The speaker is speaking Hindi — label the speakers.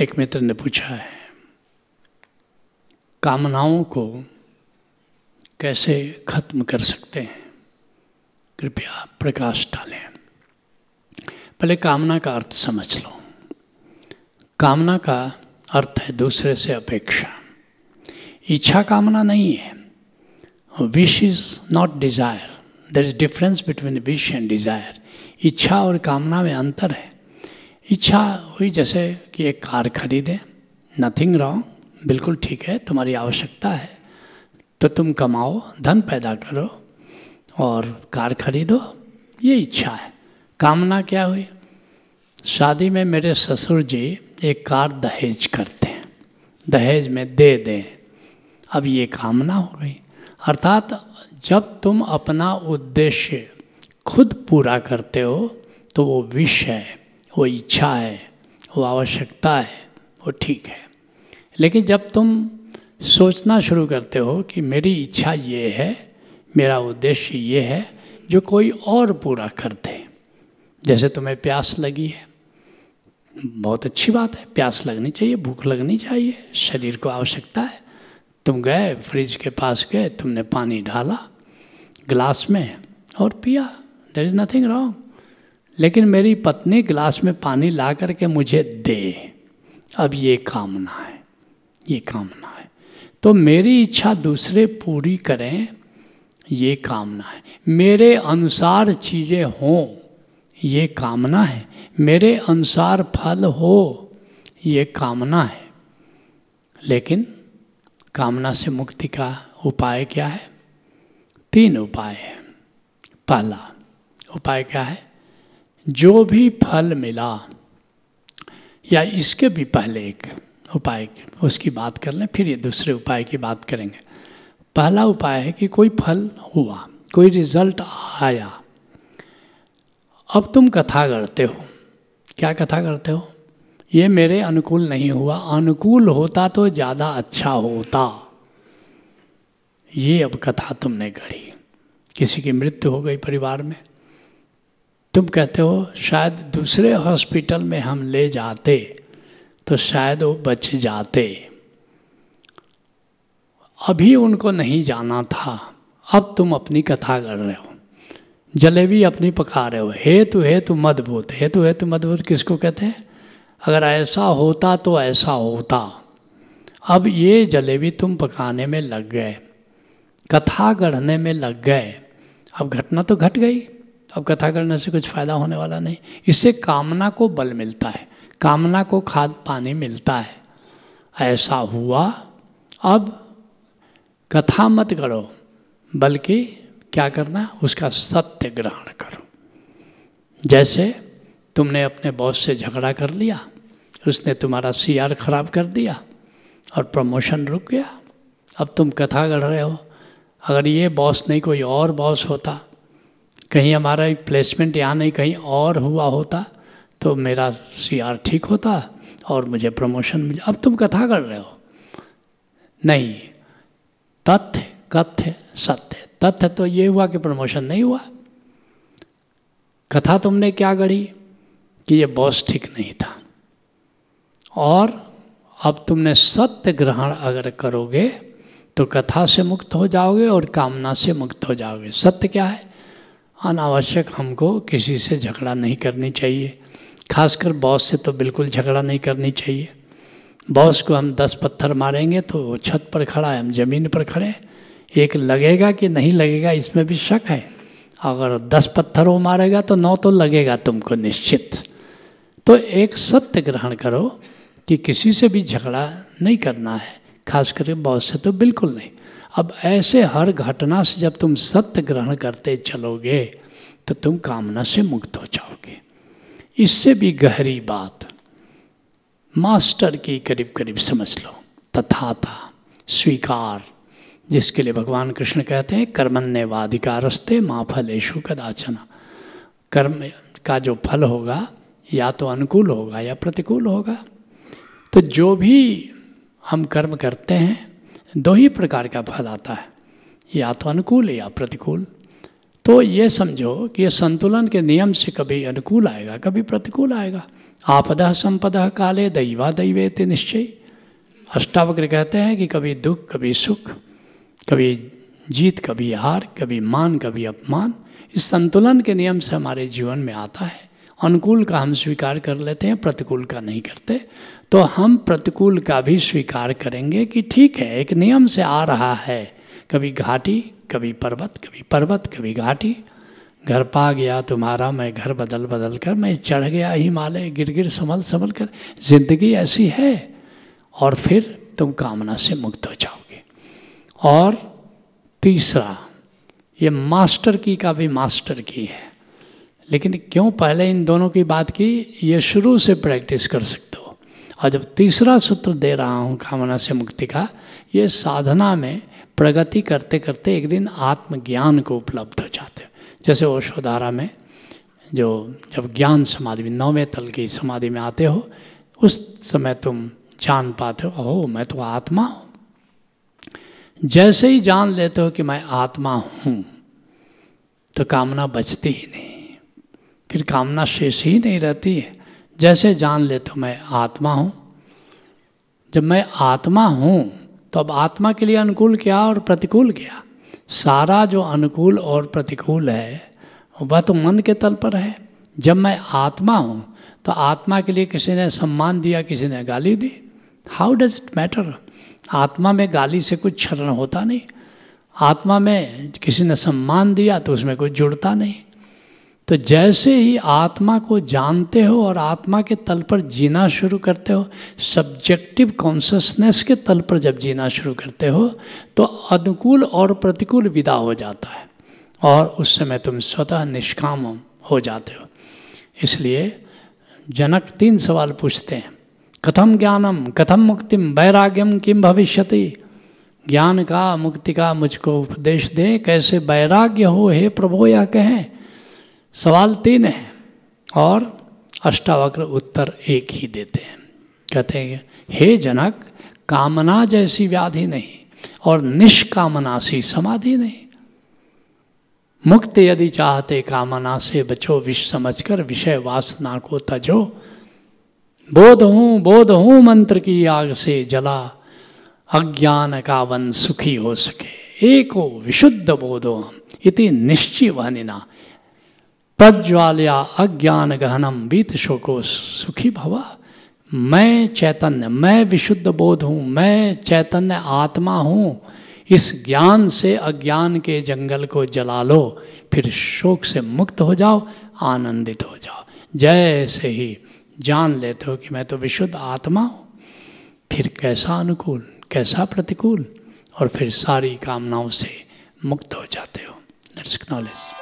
Speaker 1: एक मित्र ने पूछा है कामनाओं को कैसे खत्म कर सकते हैं कृपया प्रकाश डालें पहले कामना का अर्थ समझ लो कामना का अर्थ है दूसरे से अपेक्षा इच्छा कामना नहीं है wish is not desire there is difference between wish and desire इच्छा और कामना में अंतर है इच्छा हुई जैसे कि एक कार खरीदें नथिंग रॉन्ग बिल्कुल ठीक है तुम्हारी आवश्यकता है तो तुम कमाओ धन पैदा करो और कार खरीदो ये इच्छा है कामना क्या हुई शादी में मेरे ससुर जी एक कार दहेज करते हैं दहेज में दे दें अब ये कामना हो गई अर्थात जब तुम अपना उद्देश्य खुद पूरा करते हो तो वो विष है वो इच्छा है वो आवश्यकता है वो ठीक है लेकिन जब तुम सोचना शुरू करते हो कि मेरी इच्छा ये है मेरा उद्देश्य ये है जो कोई और पूरा कर दे जैसे तुम्हें प्यास लगी है बहुत अच्छी बात है प्यास लगनी चाहिए भूख लगनी चाहिए शरीर को आवश्यकता है तुम गए फ्रिज के पास गए तुमने पानी डाला ग्लास में और पिया देर इज़ नथिंग रॉन्ग लेकिन मेरी पत्नी गिलास में पानी ला करके मुझे दे अब ये कामना है ये कामना है तो मेरी इच्छा दूसरे पूरी करें ये कामना है मेरे अनुसार चीज़ें हों ये कामना है मेरे अनुसार फल हो ये कामना है लेकिन कामना से मुक्ति का उपाय क्या है तीन उपाय है पहला उपाय क्या है जो भी फल मिला या इसके भी पहले एक उपाय उसकी बात कर लें फिर ये दूसरे उपाय की बात करेंगे पहला उपाय है कि कोई फल हुआ कोई रिजल्ट आया अब तुम कथा करते हो क्या कथा करते हो ये मेरे अनुकूल नहीं हुआ अनुकूल होता तो ज़्यादा अच्छा होता ये अब कथा तुमने गढ़ी किसी की मृत्यु हो गई परिवार में तुम कहते हो शायद दूसरे हॉस्पिटल में हम ले जाते तो शायद वो बच जाते अभी उनको नहीं जाना था अब तुम अपनी कथा कर रहे हो जलेबी अपनी पका रहे हो हेतु हेतु मदभूत हेतु हेतु मद्भुत किसको कहते हैं अगर ऐसा होता तो ऐसा होता अब ये जलेबी तुम पकाने में लग गए कथा गढ़ने में लग गए अब घटना तो घट गई तो अब कथा करने से कुछ फायदा होने वाला नहीं इससे कामना को बल मिलता है कामना को खाद पानी मिलता है ऐसा हुआ अब कथा मत करो बल्कि क्या करना उसका सत्य ग्रहण करो जैसे तुमने अपने बॉस से झगड़ा कर लिया उसने तुम्हारा सीआर खराब कर दिया और प्रमोशन रुक गया अब तुम कथा गढ़ रहे हो अगर ये बॉस नहीं कोई और बॉस होता कहीं हमारा प्लेसमेंट यहाँ नहीं कहीं और हुआ होता तो मेरा आर ठीक होता और मुझे प्रमोशन मिल अब तुम कथा कर रहे हो नहीं तथ्य कथ्य सत्य तथ्य तो ये हुआ कि प्रमोशन नहीं हुआ कथा तुमने क्या गढ़ी कि ये बॉस ठीक नहीं था और अब तुमने सत्य ग्रहण अगर करोगे तो कथा से मुक्त हो जाओगे और कामना से मुक्त हो जाओगे सत्य क्या है अनावश्यक हमको किसी से झगड़ा नहीं करनी चाहिए खासकर बॉस से तो बिल्कुल झगड़ा नहीं करनी चाहिए बॉस को हम दस पत्थर मारेंगे तो वो छत पर खड़ा है हम ज़मीन पर खड़े एक लगेगा कि नहीं लगेगा इसमें भी शक है अगर दस पत्थर वो मारेगा तो नौ तो लगेगा तुमको निश्चित तो एक सत्य ग्रहण करो कि किसी से भी झगड़ा नहीं करना है खास करके बॉस से तो बिल्कुल नहीं अब ऐसे हर घटना से जब तुम सत्य ग्रहण करते चलोगे तो तुम कामना से मुक्त हो जाओगे इससे भी गहरी बात मास्टर की करीब करीब समझ लो तथा था स्वीकार जिसके लिए भगवान कृष्ण कहते हैं कर्मण्य वाधिकारस्ते माँ फलेशु कदाचना कर्म का जो फल होगा या तो अनुकूल होगा या प्रतिकूल होगा तो जो भी हम कर्म करते हैं दो ही प्रकार का फल आता है या तो अनुकूल या प्रतिकूल तो ये समझो कि ये संतुलन के नियम से कभी अनुकूल आएगा कभी प्रतिकूल आएगा आपदा संपदा काले दैवा दैवे ते निश्चय अष्टावक्र कहते हैं कि कभी दुख कभी सुख कभी जीत कभी हार कभी मान कभी अपमान इस संतुलन के नियम से हमारे जीवन में आता है अनुकूल का हम स्वीकार कर लेते हैं प्रतिकूल का नहीं करते तो हम प्रतिकूल का भी स्वीकार करेंगे कि ठीक है एक नियम से आ रहा है कभी घाटी कभी पर्वत कभी पर्वत कभी घाटी घर पा गया तुम्हारा मैं घर बदल बदल कर मैं चढ़ गया हिमालय गिर गिर संभल संभल कर जिंदगी ऐसी है और फिर तुम कामना से मुक्त हो जाओगे और तीसरा ये मास्टर की का भी मास्टर की है लेकिन क्यों पहले इन दोनों की बात की ये शुरू से प्रैक्टिस कर सकते हो और जब तीसरा सूत्र दे रहा हूँ कामना से मुक्ति का ये साधना में प्रगति करते करते एक दिन आत्मज्ञान को उपलब्ध हो जाते जैसे ओषोधारा में जो जब ज्ञान समाधि नौवें तल की समाधि में आते हो उस समय तुम जान पाते हो ओह मैं तो आत्मा हूँ जैसे ही जान लेते हो कि मैं आत्मा हूँ तो कामना बचती ही नहीं फिर कामना शेष ही नहीं रहती है जैसे जान ले तो मैं आत्मा हूँ जब मैं आत्मा हूँ तो अब आत्मा के लिए अनुकूल क्या और प्रतिकूल क्या सारा जो अनुकूल और प्रतिकूल है वह तो मन के तल पर है जब मैं आत्मा हूँ तो आत्मा के लिए किसी ने सम्मान दिया किसी ने गाली दी हाउ डज इट मैटर आत्मा में गाली से कुछ क्षरण होता नहीं आत्मा में किसी ने सम्मान दिया तो उसमें कुछ जुड़ता नहीं तो जैसे ही आत्मा को जानते हो और आत्मा के तल पर जीना शुरू करते हो सब्जेक्टिव कॉन्शसनेस के तल पर जब जीना शुरू करते हो तो अनुकूल और प्रतिकूल विदा हो जाता है और उस समय तुम स्वतः निष्काम हो जाते हो इसलिए जनक तीन सवाल पूछते हैं कथम ज्ञानम कथम मुक्तिम वैराग्यम किम भविष्यति ज्ञान का मुक्ति का मुझको उपदेश दे कैसे वैराग्य हो हे प्रभो या कहें सवाल तीन है और अष्टावक्र उत्तर एक ही देते हैं कहते हैं हे जनक कामना जैसी व्याधि नहीं और निष्कामना सी समाधि नहीं मुक्त यदि चाहते कामना से बचो विष समझकर विषय वासना को तजो बोध हूँ बोध हूँ मंत्र की आग से जला अज्ञान का वन सुखी हो सके एको विशुद्ध बोधो हम इति निश्चय वनिना प्रज्वालया अज्ञान गहनम बीत शोको सुखी भवा मैं चैतन्य मैं विशुद्ध बोध हूँ मैं चैतन्य आत्मा हूँ इस ज्ञान से अज्ञान के जंगल को जला लो फिर शोक से मुक्त हो जाओ आनंदित हो जाओ जैसे ही जान लेते हो कि मैं तो विशुद्ध आत्मा हूँ फिर कैसा अनुकूल कैसा प्रतिकूल और फिर सारी कामनाओं से मुक्त हो जाते हो लेट्स नॉलेज